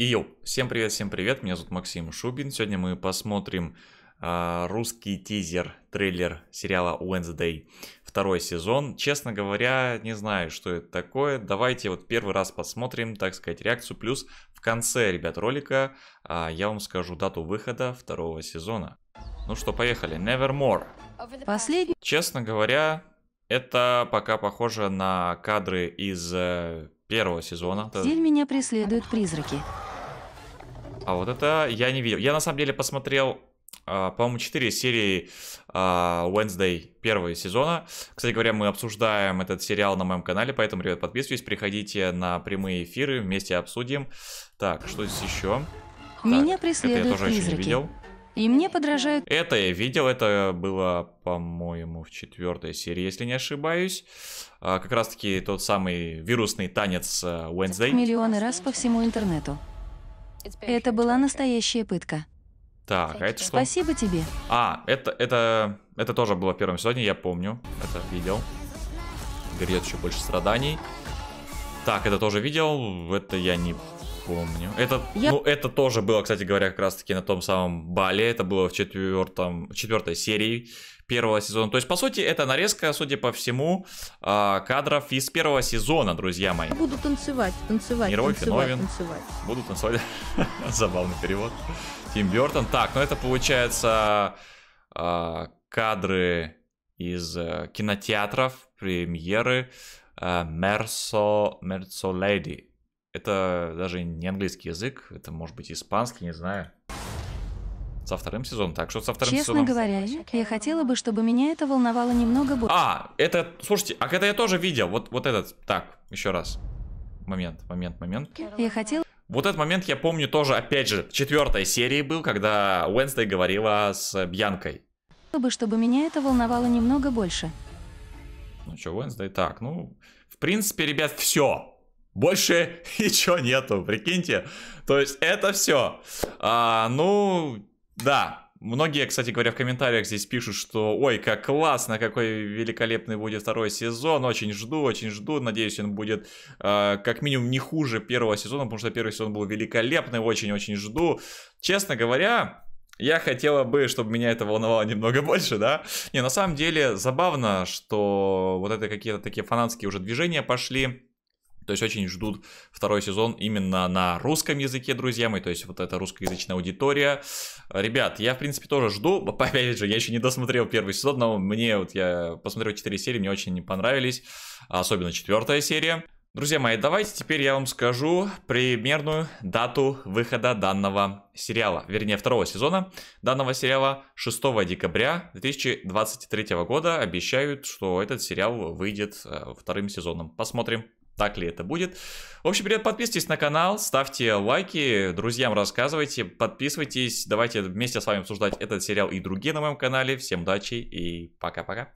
И йоу, всем привет, всем привет, меня зовут Максим Шубин. Сегодня мы посмотрим э, русский тизер, трейлер сериала Wednesday, второй сезон. Честно говоря, не знаю, что это такое. Давайте вот первый раз посмотрим, так сказать, реакцию. Плюс в конце, ребят, ролика э, я вам скажу дату выхода второго сезона. Ну что, поехали. Nevermore. Последний. Честно говоря, это пока похоже на кадры из э, первого сезона. Здесь меня преследуют призраки. А вот это я не видел. Я на самом деле посмотрел, а, по-моему, 4 серии а, Wednesday первого сезона. Кстати говоря, мы обсуждаем этот сериал на моем канале, поэтому, ребят, подписывайтесь, приходите на прямые эфиры, вместе обсудим. Так, что здесь еще? Меня так, преследуют это я тоже призраки. Еще не видел. И мне подражают... Это я видел, это было, по-моему, в четвертой серии, если не ошибаюсь. А, как раз-таки тот самый вирусный танец э, Wednesday. Миллионы раз по всему интернету. Это была настоящая пытка. Так, а это что? Спасибо тебе. А, это, это, это тоже было в первом сезоне, я помню. Это видел. Горит еще больше страданий. Так, это тоже видел. Это я не помню. Это, я... ну, это тоже было, кстати говоря, как раз-таки на том самом бале. Это было в четвертом, четвертой серии первого сезона. То есть, по сути, это нарезка, судя по всему, а, кадров из первого сезона, друзья мои. Буду танцевать, танцевать, Мировой танцевать, феновен. танцевать. Буду танцевать. Забавный перевод. Тим Бертон. Так, ну это получается а, кадры из э, кинотеатров, премьеры э, Мерсо, Мерсо Леди. Это даже не английский язык, это может быть испанский, не знаю. Со вторым сезоном. Так, что со вторым Честно сезоном? Честно говоря, я хотела бы, чтобы меня это волновало немного больше. А, это, слушайте, а это я тоже видел. Вот, вот этот, так, еще раз. Момент, момент, момент. Я хотела... Вот этот момент я помню тоже, опять же, в четвертой серии был, когда Уэнсдей говорила с Бьянкой. Чтобы чтобы меня это волновало немного больше. Ну что, Уэнсдей, так, ну, в принципе, ребят, все. Больше ничего нету, прикиньте. То есть это все. А, ну, да. Многие, кстати говоря, в комментариях здесь пишут, что «Ой, как классно, какой великолепный будет второй сезон, очень жду, очень жду, надеюсь, он будет э, как минимум не хуже первого сезона, потому что первый сезон был великолепный, очень-очень жду». Честно говоря, я хотела бы, чтобы меня это волновало немного больше, да? Не, на самом деле забавно, что вот это какие-то такие фанатские уже движения пошли, то есть очень ждут второй сезон именно на русском языке, друзья мои. То есть вот эта русскоязычная аудитория. Ребят, я, в принципе, тоже жду. Опять же, я еще не досмотрел первый сезон, но мне вот я посмотрел 4 серии, мне очень понравились. Особенно четвертая серия. Друзья мои, давайте теперь я вам скажу примерную дату выхода данного сериала, вернее второго сезона данного сериала 6 декабря 2023 года. Обещают, что этот сериал выйдет э, вторым сезоном. Посмотрим так ли это будет. В общем, привет, подписывайтесь на канал, ставьте лайки, друзьям рассказывайте, подписывайтесь. Давайте вместе с вами обсуждать этот сериал и другие на моем канале. Всем удачи и пока-пока.